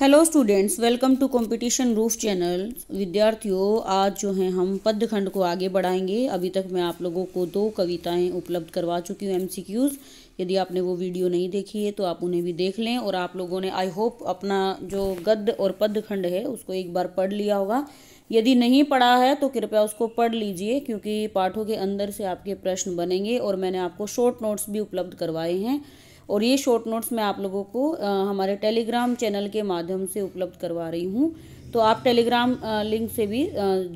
hello students welcome to competition roof channel विद्यार्थियों आज जो है हम पद्य खंड को आगे बढ़ाएंगे अभी तक मैं आप लोगों को दो कविताएं उपलब्ध करवा चुकी हूँ एमसीक्यूज़ यदि आपने वो वीडियो नहीं देखी है तो आप उन्हें भी देख लें और आप लोगों ने आई होप अपना जो गद्य और पद्य खंड है उसको एक बार पढ़ लिया होगा यदि नहीं पढ़ा है तो कृपया उसको पढ़ लीजिए क्योंकि पाठों के अंदर से आपके प्रश्न बनेंगे और मैंने आपको शॉर्ट नोट्स भी उपलब्ध करवाए हैं और ये शॉर्ट नोट्स मैं आप लोगों को हमारे टेलीग्राम चैनल के माध्यम से उपलब्ध करवा रही हूँ तो आप टेलीग्राम लिंक से भी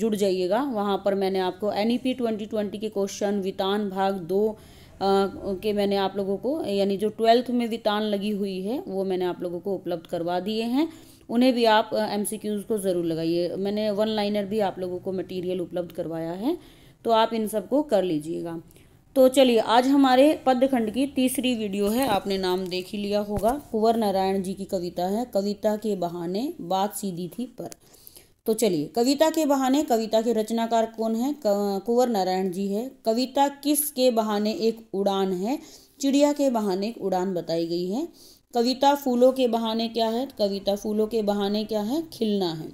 जुड़ जाइएगा वहाँ पर मैंने आपको N E P twenty twenty के क्वेश्चन वितान भाग दो के मैंने आप लोगों को यानी जो ट्वेल्थ में वितान लगी हुई है वो मैंने आप लोगों को उपलब्ध करवा दिए हैं उन्हें भी आप एम सी क्यूज़ को ज़रूर लगाइए मैंने वन लाइनर भी आप लोगों को मटेरियल उपलब्ध करवाया है तो आप इन सबको कर लीजिएगा तो चलिए आज हमारे पद्यखंड की तीसरी वीडियो है आपने नाम देख ही लिया होगा कुंवर नारायण जी की कविता है कविता के बहाने बात सीधी थी पर तो चलिए कविता के बहाने कविता के रचनाकार कौन है कुंवर नारायण जी है कविता किस के बहाने एक उड़ान है चिड़िया के बहाने एक उड़ान बताई गई है कविता फूलों के बहाने क्या है कविता फूलों के बहाने क्या है खिलना है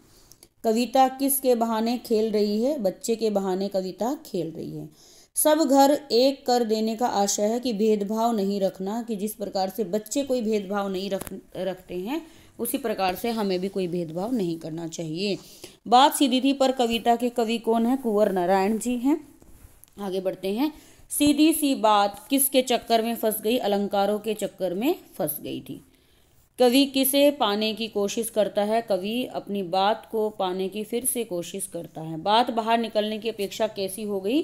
कविता किस के बहाने खेल रही है बच्चे के बहाने कविता खेल रही है सब घर एक कर देने का आशय है कि भेदभाव नहीं रखना कि जिस प्रकार से बच्चे कोई भेदभाव नहीं रख रखते हैं उसी प्रकार से हमें भी कोई भेदभाव नहीं करना चाहिए बात सीधी थी पर कविता के कवि कौन है कुंवर नारायण जी हैं आगे बढ़ते हैं सीधी सी बात किसके चक्कर में फंस गई अलंकारों के चक्कर में फंस गई थी कवि किसे पाने की कोशिश करता है कवि अपनी बात को पाने की फिर से कोशिश करता है बात बाहर निकलने की अपेक्षा कैसी हो गई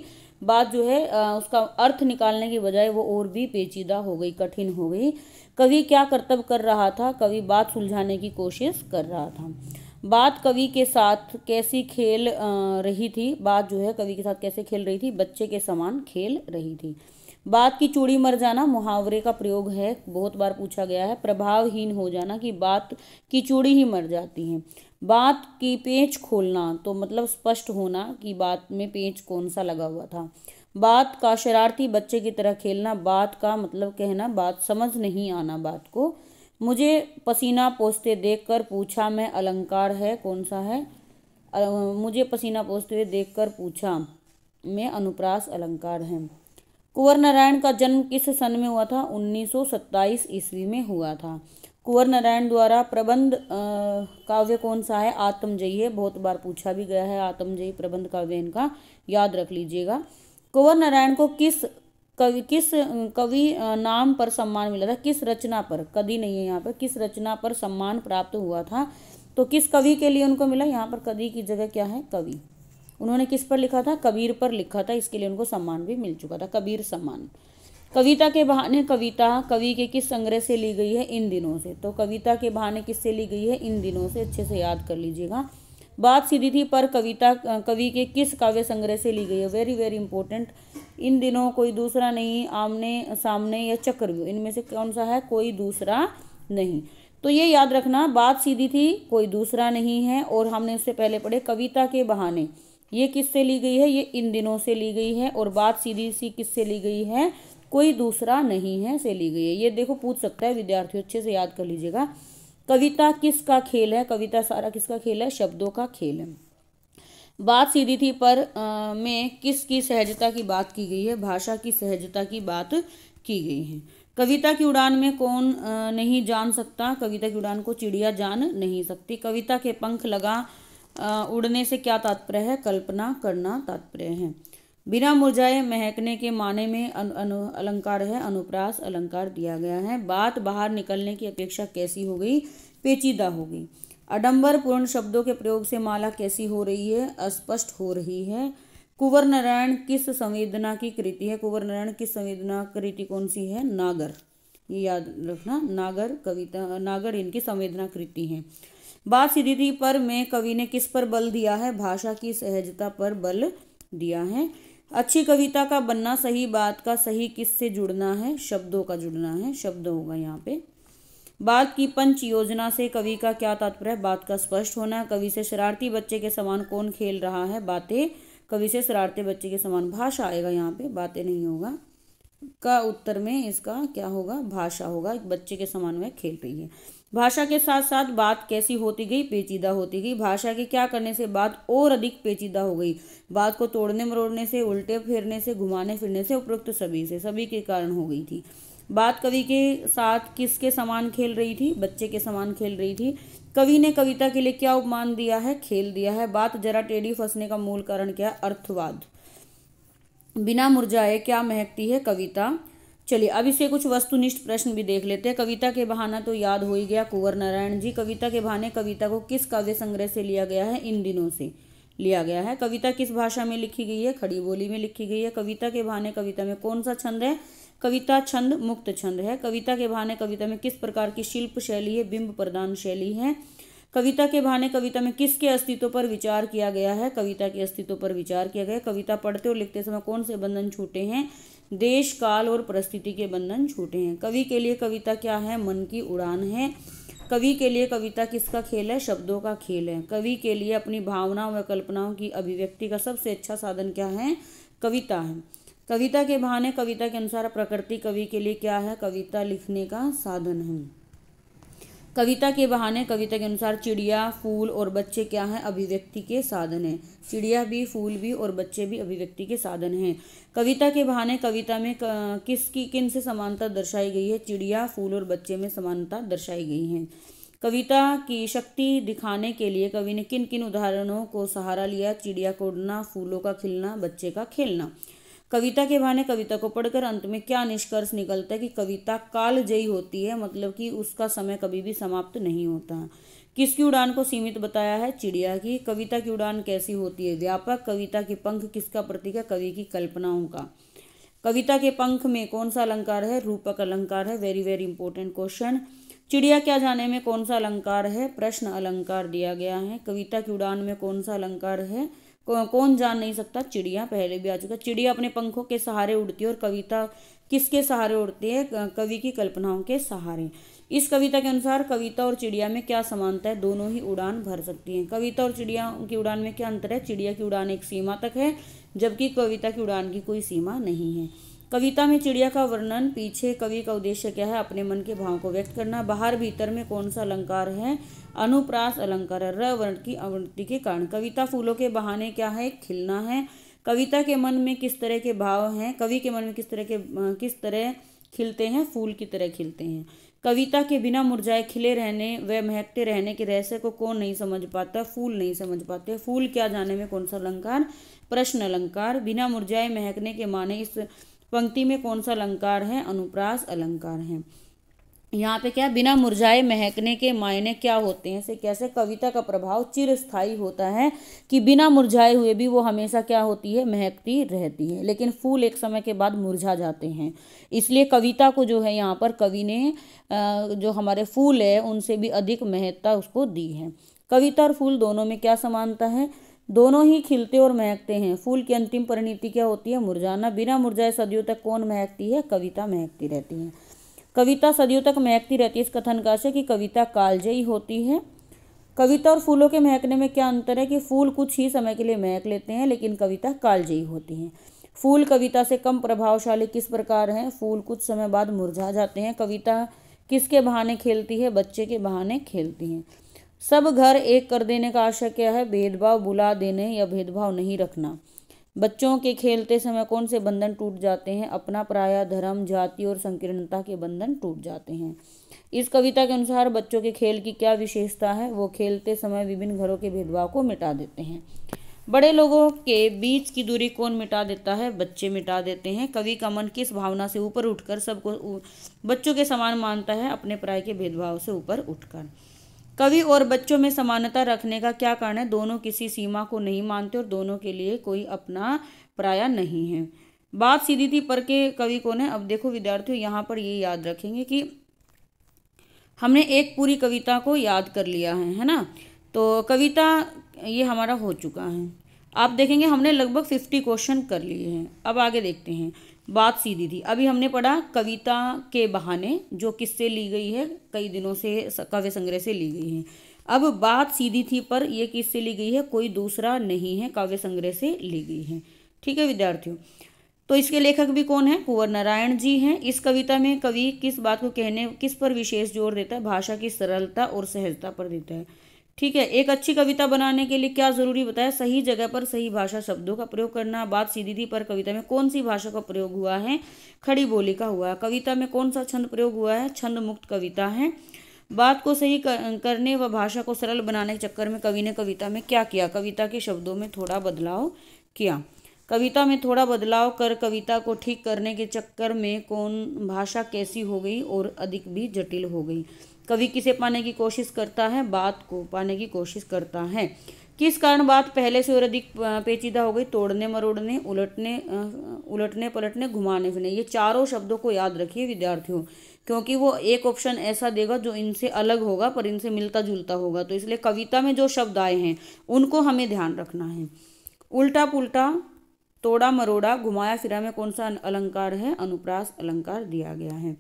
बात जो है उसका अर्थ निकालने की बजाय वो और भी पेचीदा हो गई कठिन हो गई कवि क्या कर्तव्य कर रहा था कवि बात सुलझाने की कोशिश कर रहा था बात कवि के साथ कैसी खेल रही थी बात जो है कवि के साथ कैसे खेल रही थी बच्चे के समान खेल रही थी बात की चूड़ी मर जाना मुहावरे का प्रयोग है बहुत बार पूछा गया है प्रभावहीन हो जाना कि बात की चूड़ी ही मर जाती है बात की पेच खोलना तो मतलब स्पष्ट होना कि बात में पेच कौन सा लगा हुआ था बात का शरारती बच्चे की तरह खेलना बात का मतलब कहना बात समझ नहीं आना बात को मुझे पसीना पोसते देखकर पूछा मैं अलंकार है कौन सा है मुझे पसीना पोसते देख देखकर पूछा मैं अनुप्रास अलंकार है कुंवर नारायण का जन्म किस सन में हुआ था 1927 ईस्वी में हुआ था कुंवर नारायण द्वारा प्रबंध काव्य कौन सा है आत्मजयी है बहुत बार पूछा भी गया है आत्मजयी प्रबंध काव्य इनका याद रख लीजिएगा कुंवर नारायण को किस कवि किस कवि नाम पर सम्मान मिला था किस रचना पर कदी नहीं है यहाँ पर किस रचना पर सम्मान प्राप्त हुआ था तो किस कवि के लिए उनको मिला यहाँ पर कदी की जगह क्या है कवि उन्होंने किस पर लिखा था कबीर पर लिखा था इसके लिए उनको सम्मान भी मिल चुका था कबीर सम्मान कविता के बहाने कविता कवि के किस संग्रह से ली गई है इन दिनों से तो कविता के बहाने किससे ली गई है इन दिनों से अच्छे से याद कर लीजिएगा बात सीधी थी पर कविता कवि के किस काव्य संग्रह से ली गई है वेरी वेरी इंपॉर्टेंट इन दिनों कोई दूसरा नहीं आमने सामने या चक्रव्यूह इनमें से कौन सा है कोई दूसरा नहीं तो ये याद रखना बात सीधी थी कोई दूसरा नहीं है और हमने उससे पहले पढ़े कविता के बहाने ये किससे ली गई है ये इन दिनों से ली गई है और बात सीधी सी किससे ली गई है कोई दूसरा नहीं है से ली गई है ये देखो पूछ सकता है विद्यार्थियों अच्छे से याद कर लीजिएगा कविता किसका खेल है कविता सारा किसका खेल है शब्दों का खेल है बात सीधी थी पर आ, में किसकी सहजता की बात की गई है भाषा की सहजता की बात की गई है कविता की उड़ान में कौन नहीं जान सकता कविता की उड़ान को चिड़िया जान नहीं सकती कविता के पंख लगा उड़ने से क्या तात्पर्य है कल्पना करना तात्पर्य है बिना मुरझाए महकने के माने में अनु, अनु अलंकार है अनुप्रास अलंकार दिया गया है बात बाहर निकलने की अपेक्षा कैसी हो गई पेचीदा हो गई अडम्बर पूर्ण शब्दों के प्रयोग से माला कैसी हो रही है अस्पष्ट हो रही है कुंवर नारायण किस संवेदना की कृति है कुंवर नारायण किस संवेदना कृति कौन सी है नागर ये याद रखना नागर कविता नागर इनकी संवेदना कृति है बात सीधी थी पर में कवि ने किस पर बल दिया है भाषा की सहजता पर बल दिया है अच्छी कविता का बनना सही बात का सही किस से जुड़ना है शब्दों का जुड़ना है शब्द होगा यहाँ पे बात की पंच योजना से कवि का क्या तात्पर्य बात का स्पष्ट होना कवि से शरारती बच्चे के समान कौन खेल रहा है बातें कवि से शरारती बच्चे के समान भाषा आएगा यहाँ पे बातें नहीं होगा का उत्तर में इसका क्या होगा भाषा होगा एक बच्चे के समान वह खेल रही है भाषा के साथ साथ बात कैसी होती गई पेचीदा होती गई भाषा के क्या करने से बात और अधिक पेचीदा हो गई बात को तोड़ने मरोड़ने से उल्टे फेरने से घुमाने फिरने से उपरोक्त सभी से सभी के कारण हो गई थी बात कवि के साथ किसके समान खेल रही थी बच्चे के समान खेल रही थी कवि ने कविता के लिए क्या उपमान दिया है खेल दिया है बात जरा टेढ़ी फंसने का मूल कारण क्या है अर्थवाद बिना मुरझाए क्या महकती है कविता चलिए अब इसे कुछ वस्तुनिष्ठ प्रश्न भी देख लेते हैं कविता के बहाना तो याद हो ही गया कुंवर नारायण जी कविता के बहाने कविता को किस काव्य संग्रह से लिया गया है इन दिनों से लिया गया है कविता किस भाषा में लिखी गई है खड़ी बोली में लिखी गई है कविता के बहाने कविता में कौन सा छंद है कविता छंद मुक्त छंद है कविता के बहाने कविता में किस प्रकार की शिल्प शैली है बिंब प्रदान शैली है कविता के बहाने कविता में किसके अस्तित्व पर विचार किया गया है कविता के अस्तित्व पर विचार किया गया कविता पढ़ते और लिखते समय कौन से बंधन छूटे हैं देश काल और परिस्थिति के बंधन छूटे हैं कवि के लिए कविता क्या है मन की उड़ान है कवि के लिए कविता किसका खेल है शब्दों का खेल है कवि के लिए अपनी भावनाओं व कल्पनाओं की अभिव्यक्ति का सबसे अच्छा साधन क्या है कविता है कविता के बहाने कविता के अनुसार प्रकृति कवि के लिए क्या है कविता लिखने का साधन है कविता के बहाने कविता के अनुसार चिड़िया फूल और बच्चे क्या हैं अभिव्यक्ति के साधन हैं चिड़िया भी फूल भी और बच्चे भी अभिव्यक्ति के साधन हैं कविता के बहाने कविता में किसकी किन से समानता दर्शाई गई है चिड़िया फूल और बच्चे में समानता दर्शाई गई है कविता की शक्ति दिखाने के लिए कवि ने किन किन उदाहरणों को सहारा लिया चिड़िया को उड़ना फूलों का खिलना बच्चे का खेलना कविता के बहाने कविता को पढ़कर अंत में क्या निष्कर्ष निकलता है कि कविता कालजयी होती है मतलब कि उसका समय कभी भी समाप्त नहीं होता किसकी उड़ान को सीमित बताया है चिड़िया की कविता की उड़ान कैसी होती है व्यापक कविता के पंख किसका प्रतीक है कवि की कल्पनाओं का कविता के पंख में कौन सा अलंकार है रूपक अलंकार है वेरी वेरी इंपॉर्टेंट क्वेश्चन चिड़िया क्या जाने में कौन सा अलंकार है प्रश्न अलंकार दिया गया है कविता की उड़ान में कौन सा अलंकार है कौन जान नहीं सकता चिड़िया पहले भी आ चुका चिड़िया अपने पंखों के सहारे उड़ती है और कविता किसके सहारे उड़ती है कवि की कल्पनाओं के सहारे इस कविता के अनुसार कविता और चिड़िया में क्या समानता है दोनों ही उड़ान भर सकती हैं कविता और चिड़िया की उड़ान में क्या अंतर है चिड़िया की उड़ान एक सीमा तक है जबकि कविता की उड़ान की कोई सीमा नहीं है कविता में चिड़िया का वर्णन पीछे कवि का उद्देश्य क्या है अपने मन के भाव को व्यक्त करना बाहर भीतर में कौन सा अलंकार है अनुप्रास अलंकार र वर्ण की अवृत्ति के कारण कविता फूलों के बहाने क्या है खिलना है कविता के मन में किस तरह के भाव हैं कवि के मन में किस तरह के किस तरह खिलते हैं फूल की तरह खिलते हैं कविता के बिना मुरझाए खिले रहने व महकते रहने के रहस्य को कौन नहीं समझ पाता फूल नहीं समझ पाते फूल क्या जाने में कौन सा अलंकार प्रश्न अलंकार बिना मुरझाए महकने के माने इस पंक्ति में कौन सा अलंकार है अनुप्रास अलंकार है यहाँ पे क्या बिना मुरझाए महकने के मायने क्या होते हैं से कैसे कविता का प्रभाव चिरस्थाई होता है कि बिना मुरझाए हुए भी वो हमेशा क्या होती है महकती रहती है लेकिन फूल एक समय के बाद मुरझा जाते हैं इसलिए कविता को जो है यहाँ पर कवि ने जो हमारे फूल है उनसे भी अधिक महत्ता उसको दी है कविता और फूल दोनों में क्या समानता है दोनों ही खिलते और महकते हैं फूल की अंतिम परिणति क्या होती है मुरझाना बिना मुरझाए सदियों तक कौन महकती है कविता महकती रहती है कविता सदियों तक महकती रहती है इस कथन का आशय कि कविता कालजयी होती है कविता और फूलों के महकने में क्या अंतर है कि फूल कुछ ही समय के लिए महक लेते हैं लेकिन कविता कालजयी होती हैं फूल कविता से कम प्रभावशाली किस प्रकार हैं फूल कुछ समय बाद मुरझा जाते हैं कविता किसके बहाने खेलती है बच्चे के बहाने खेलती हैं सब घर एक कर देने का आशय क्या है भेदभाव बुला देने या भेदभाव नहीं रखना बच्चों के खेलते समय कौन से बंधन टूट जाते हैं अपना प्राय धर्म जाति और संकीर्णता के बंधन टूट जाते हैं इस कविता के अनुसार बच्चों के खेल की क्या विशेषता है वो खेलते समय विभिन्न घरों के भेदभाव को मिटा देते हैं बड़े लोगों के बीच की दूरी कौन मिटा देता है बच्चे मिटा देते हैं कवि का मन किस भावना से ऊपर उठकर सबको बच्चों के समान मानता है अपने प्राय के भेदभाव से ऊपर उठकर कवि और बच्चों में समानता रखने का क्या कारण है दोनों किसी सीमा को नहीं मानते और दोनों के लिए कोई अपना पराया नहीं है बात सीधी थी पर के कवि कौन है अब देखो विद्यार्थियों यहाँ पर ये याद रखेंगे कि हमने एक पूरी कविता को याद कर लिया है है ना तो कविता ये हमारा हो चुका है आप देखेंगे हमने लगभग फिफ्टी क्वेश्चन कर लिए हैं अब आगे देखते हैं बात सीधी थी अभी हमने पढ़ा कविता के बहाने जो किससे ली गई है कई दिनों से काव्य संग्रह से ली गई है अब बात सीधी थी पर यह किससे ली गई है कोई दूसरा नहीं है काव्य संग्रह से ली गई है ठीक है विद्यार्थियों तो इसके लेखक भी कौन है कुंवर नारायण जी हैं इस कविता में कवि किस बात को कहने किस पर विशेष जोर देता है भाषा की सरलता और सहजता पर देता है ठीक है एक अच्छी कविता बनाने के लिए क्या जरूरी बताया सही जगह पर सही भाषा शब्दों का प्रयोग करना बात सीधी थी पर कविता में कौन सी भाषा का प्रयोग हुआ है खड़ी बोली का हुआ है कविता में कौन सा छंद प्रयोग हुआ है छंद मुक्त कविता है बात को सही करने व भाषा को सरल बनाने के चक्कर में कवि ने कविता में क्या किया कविता के शब्दों में थोड़ा बदलाव किया कविता में थोड़ा बदलाव कर कविता को ठीक करने के चक्कर में कौन भाषा कैसी हो गई और अधिक भी जटिल हो गई कवि किसे पाने की कोशिश करता है बात को पाने की कोशिश करता है किस कारण बात पहले से और अधिक पेचीदा हो गई तोड़ने मरोड़ने उलटने उलटने पलटने घुमाने फिरने ये चारों शब्दों को याद रखिए विद्यार्थियों क्योंकि वो एक ऑप्शन ऐसा देगा जो इनसे अलग होगा पर इनसे मिलता जुलता होगा तो इसलिए कविता में जो शब्द आए हैं उनको हमें ध्यान रखना है उल्टा पुल्टा तोड़ा मरोड़ा घुमाया फिरा में कौन सा अलंकार है अनुप्रास अलंकार दिया गया है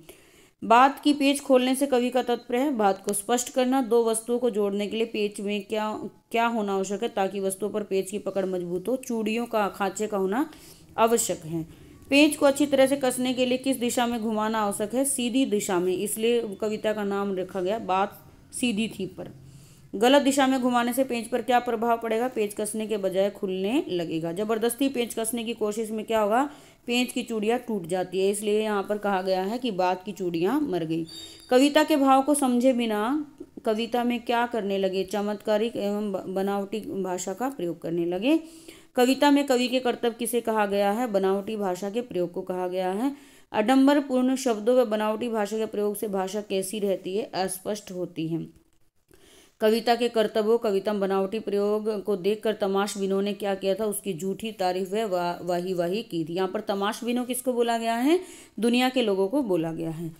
बात की पेज खोलने से कवि का तत्पर है बात को स्पष्ट करना दो वस्तुओं को जोड़ने के लिए पेज में क्या क्या होना आवश्यक है ताकि वस्तुओं पर पेज की पकड़ मजबूत हो चूड़ियों का खांचे का होना आवश्यक है पेज को अच्छी तरह से कसने के लिए किस दिशा में घुमाना आवश्यक है सीधी दिशा में इसलिए कविता का नाम रखा गया बात सीधी थी पर गलत दिशा में घुमाने से पेज पर क्या प्रभाव पड़ेगा पेज कसने के बजाय खुलने लगेगा जबरदस्ती पेज कसने की कोशिश में क्या होगा पेंच की चूड़ियाँ टूट जाती है इसलिए यहाँ पर कहा गया है कि बात की चूड़ियाँ मर गई कविता के भाव को समझे बिना कविता में क्या करने लगे चमत्कारिक एवं बनावटी भाषा का प्रयोग करने लगे कविता में कवि के कर्तव्य किसे कहा गया है बनावटी भाषा के प्रयोग को कहा गया है आडम्बरपूर्ण शब्दों व बनावटी भाषा के प्रयोग से भाषा कैसी रहती है अस्पष्ट होती है कविता के कर्तव्यों कवितम बनावटी प्रयोग को देखकर तमाशबिनों ने क्या किया था उसकी झूठी तारीफ व वा, वाही वाही की थी यहाँ पर तमाशबिनों किसको बोला गया है दुनिया के लोगों को बोला गया है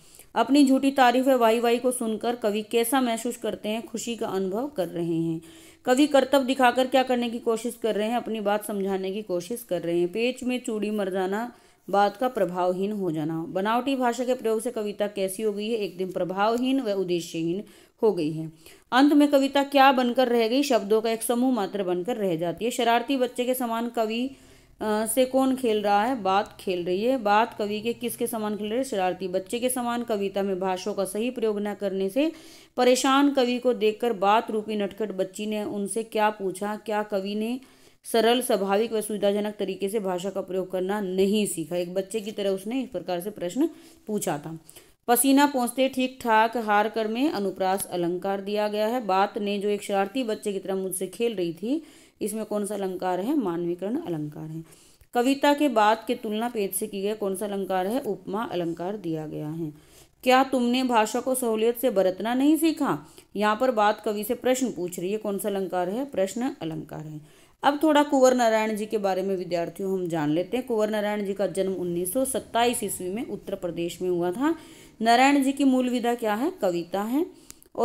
अपनी झूठी तारीफ है वाही वाही को सुनकर कवि कैसा महसूस करते हैं खुशी का अनुभव कर रहे हैं कवि कर्तव्य दिखाकर क्या करने की कोशिश कर रहे हैं अपनी बात समझाने की कोशिश कर रहे हैं पेच में चूड़ी मर जाना बात का प्रभावहीन हो जाना बनावटी भाषा के प्रयोग से कविता कैसी हो गई है एक दिन प्रभावहीन व उद्देश्यहीन हो गई है अंत में कविता क्या बनकर रह गई शब्दों का एक समूह मात्र बनकर रह जाती है शरारती बच्चे के समान कवि से कौन खेल रहा है बात खेल रही है बात कवि के किसके समान खेल है शरारती बच्चे के समान कविता में भाषों का सही प्रयोग न करने से परेशान कवि को देखकर बात रूपी नटखट बच्ची ने उनसे क्या पूछा क्या कवि ने सरल स्वाभाविक व सुविधाजनक तरीके से भाषा का प्रयोग करना नहीं सीखा एक बच्चे की तरह उसने इस प्रकार से प्रश्न पूछा था पसीना पहुँचते ठीक ठाक हार कर में अनुप्रास अलंकार दिया गया है बात ने जो एक शरारती बच्चे की तरह मुझसे खेल रही थी इसमें कौन सा अलंकार है मानवीकरण अलंकार है कविता के बाद के तुलना पेज से की गई कौन सा अलंकार है उपमा अलंकार दिया गया है क्या तुमने भाषा को सहूलियत से बरतना नहीं सीखा यहाँ पर बात कवि से प्रश्न पूछ रही है कौन सा अलंकार है प्रश्न अलंकार है अब थोड़ा कुंवर नारायण जी के बारे में विद्यार्थियों हम जान लेते हैं कुंवर नारायण जी का जन्म उन्नीस ईस्वी में उत्तर प्रदेश में हुआ था नारायण जी की मूल विधा क्या है कविता है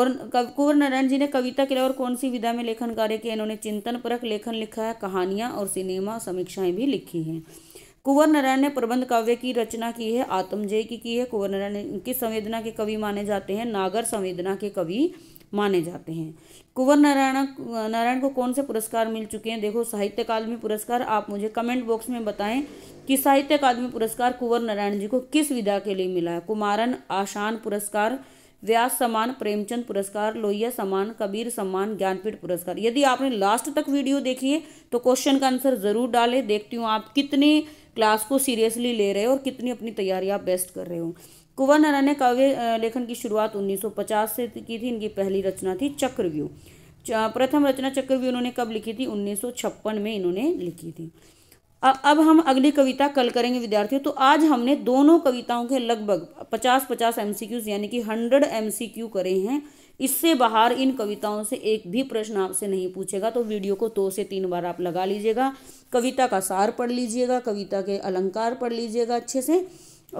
और कुंवर नारायण जी ने कविता के लिए और कौन सी विधा में लेखन कार्य किया इन्होंने चिंतन परक लेखन लिखा है कहानियाँ और सिनेमा समीक्षाएं भी लिखी हैं कुंवर नारायण ने प्रबंध काव्य की रचना की है आत्मजय की की है कुंवर नारायण की संवेदना के कवि माने जाते हैं नागर संवेदना के कवि माने जाते हैं कुंवर नारायण नारायण को कौन से पुरस्कार मिल चुके हैं देखो साहित्य अकादमी पुरस्कार आप मुझे कमेंट बॉक्स में बताएं कि साहित्य अकादमी पुरस्कार कुंवर नारायण जी को किस विधा के लिए मिला है कुमारन आशान पुरस्कार व्यास सम्मान प्रेमचंद पुरस्कार लोहिया सम्मान कबीर सम्मान ज्ञानपीठ पुरस्कार यदि आपने लास्ट तक वीडियो देखी है तो क्वेश्चन का आंसर ज़रूर डालें देखती हूँ आप कितने क्लास को सीरियसली ले रहे हो और कितनी अपनी तैयारी आप बेस्ट कर रहे हो कुंवर नारायण ने काव्य लेखन की शुरुआत 1950 से की थी इनकी पहली रचना थी चक्रव्यूह प्रथम रचना चक्रव्यूह उन्होंने कब लिखी थी 1956 में इन्होंने लिखी थी अब हम अगली कविता कल करेंगे विद्यार्थियों तो आज हमने दोनों कविताओं के लगभग 50-50 एम यानी कि 100 एम करे हैं इससे बाहर इन कविताओं से एक भी प्रश्न आपसे नहीं पूछेगा तो वीडियो को दो से तीन बार आप लगा लीजिएगा कविता का सार पढ़ लीजिएगा कविता के अलंकार पढ़ लीजिएगा अच्छे से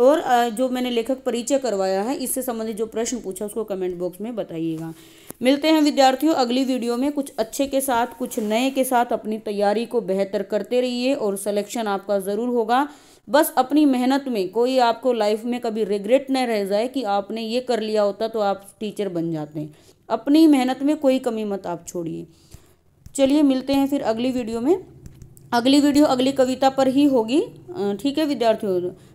और जो मैंने लेखक परिचय करवाया है इससे संबंधित जो प्रश्न पूछा उसको कमेंट बॉक्स में बताइएगा मिलते हैं विद्यार्थियों अगली वीडियो में कुछ अच्छे के साथ कुछ नए के साथ अपनी तैयारी को बेहतर करते रहिए और सिलेक्शन आपका ज़रूर होगा बस अपनी मेहनत में कोई आपको लाइफ में कभी रिग्रेट न रह जाए कि आपने ये कर लिया होता तो आप टीचर बन जाते हैं अपनी मेहनत में कोई कमी मत आप छोड़िए चलिए मिलते हैं फिर अगली वीडियो में अगली वीडियो अगली कविता पर ही होगी ठीक है विद्यार्थियों